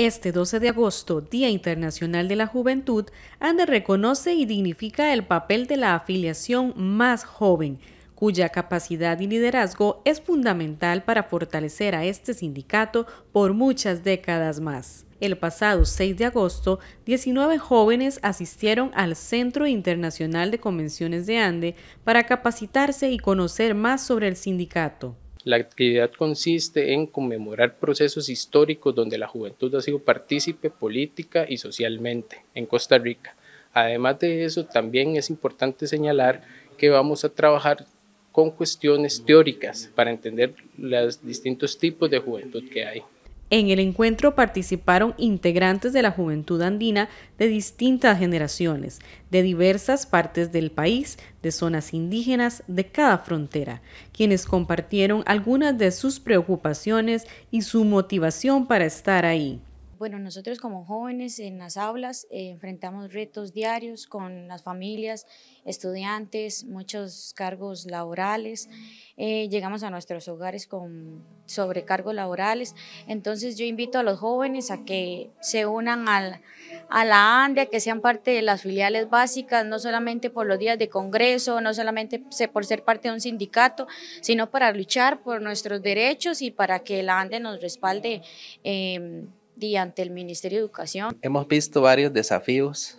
Este 12 de agosto, Día Internacional de la Juventud, ANDE reconoce y dignifica el papel de la afiliación más joven, cuya capacidad y liderazgo es fundamental para fortalecer a este sindicato por muchas décadas más. El pasado 6 de agosto, 19 jóvenes asistieron al Centro Internacional de Convenciones de ANDE para capacitarse y conocer más sobre el sindicato. La actividad consiste en conmemorar procesos históricos donde la juventud ha sido partícipe política y socialmente en Costa Rica. Además de eso, también es importante señalar que vamos a trabajar con cuestiones teóricas para entender los distintos tipos de juventud que hay. En el encuentro participaron integrantes de la juventud andina de distintas generaciones, de diversas partes del país, de zonas indígenas de cada frontera, quienes compartieron algunas de sus preocupaciones y su motivación para estar ahí. Bueno, nosotros como jóvenes en las aulas eh, enfrentamos retos diarios con las familias, estudiantes, muchos cargos laborales. Eh, llegamos a nuestros hogares con sobrecargos laborales. Entonces yo invito a los jóvenes a que se unan al, a la ANDE, a que sean parte de las filiales básicas, no solamente por los días de congreso, no solamente por ser parte de un sindicato, sino para luchar por nuestros derechos y para que la ANDE nos respalde. Eh, y ante el Ministerio de Educación. Hemos visto varios desafíos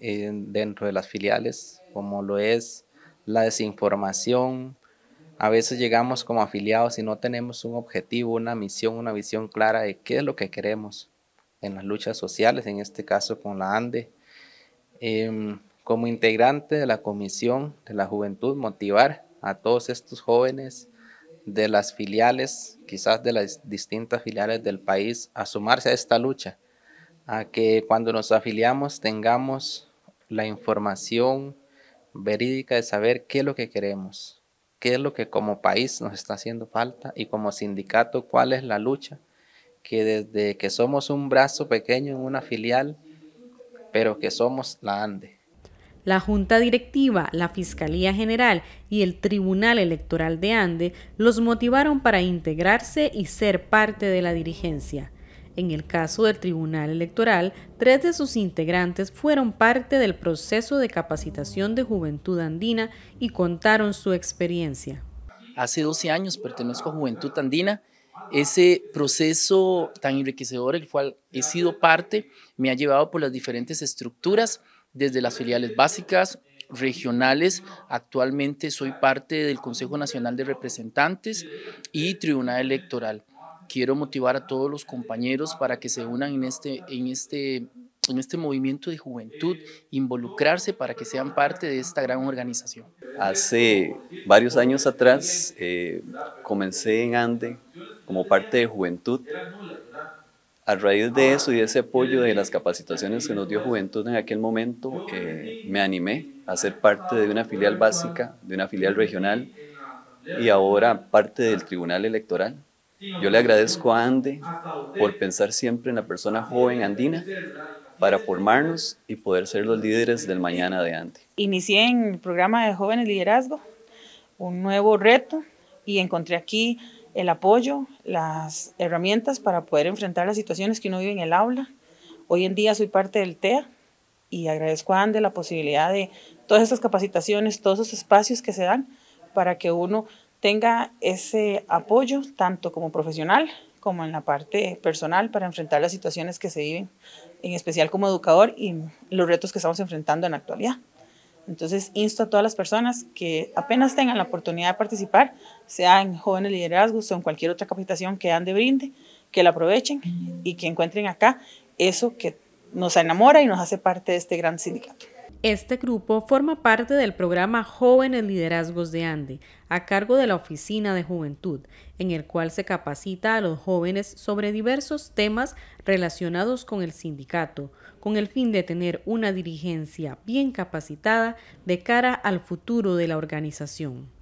eh, dentro de las filiales, como lo es la desinformación. A veces llegamos como afiliados y no tenemos un objetivo, una misión, una visión clara de qué es lo que queremos en las luchas sociales, en este caso con la ANDE. Em, como integrante de la Comisión de la Juventud, motivar a todos estos jóvenes de las filiales, quizás de las distintas filiales del país, a sumarse a esta lucha, a que cuando nos afiliamos tengamos la información verídica de saber qué es lo que queremos, qué es lo que como país nos está haciendo falta y como sindicato cuál es la lucha que desde que somos un brazo pequeño en una filial, pero que somos la ANDE. La Junta Directiva, la Fiscalía General y el Tribunal Electoral de Ande los motivaron para integrarse y ser parte de la dirigencia. En el caso del Tribunal Electoral, tres de sus integrantes fueron parte del proceso de capacitación de juventud andina y contaron su experiencia. Hace 12 años pertenezco a Juventud Andina. Ese proceso tan enriquecedor el cual he sido parte me ha llevado por las diferentes estructuras desde las filiales básicas, regionales. Actualmente soy parte del Consejo Nacional de Representantes y Tribunal Electoral. Quiero motivar a todos los compañeros para que se unan en este, en este, en este movimiento de juventud, involucrarse para que sean parte de esta gran organización. Hace varios años atrás eh, comencé en ANDE como parte de juventud a raíz de eso y de ese apoyo de las capacitaciones que nos dio Juventud en aquel momento, eh, me animé a ser parte de una filial básica, de una filial regional y ahora parte del Tribunal Electoral. Yo le agradezco a Ande por pensar siempre en la persona joven andina para formarnos y poder ser los líderes del mañana de Ande. Inicié en el programa de Jóvenes Liderazgo, un nuevo reto y encontré aquí el apoyo, las herramientas para poder enfrentar las situaciones que uno vive en el aula. Hoy en día soy parte del TEA y agradezco a Ande la posibilidad de todas estas capacitaciones, todos esos espacios que se dan para que uno tenga ese apoyo tanto como profesional como en la parte personal para enfrentar las situaciones que se viven, en especial como educador y los retos que estamos enfrentando en la actualidad. Entonces, insto a todas las personas que apenas tengan la oportunidad de participar, sea en Jóvenes Liderazgos o en cualquier otra capacitación que dan de brinde, que la aprovechen y que encuentren acá eso que nos enamora y nos hace parte de este gran sindicato. Este grupo forma parte del programa Jóvenes Liderazgos de Ande, a cargo de la Oficina de Juventud, en el cual se capacita a los jóvenes sobre diversos temas relacionados con el sindicato, con el fin de tener una dirigencia bien capacitada de cara al futuro de la organización.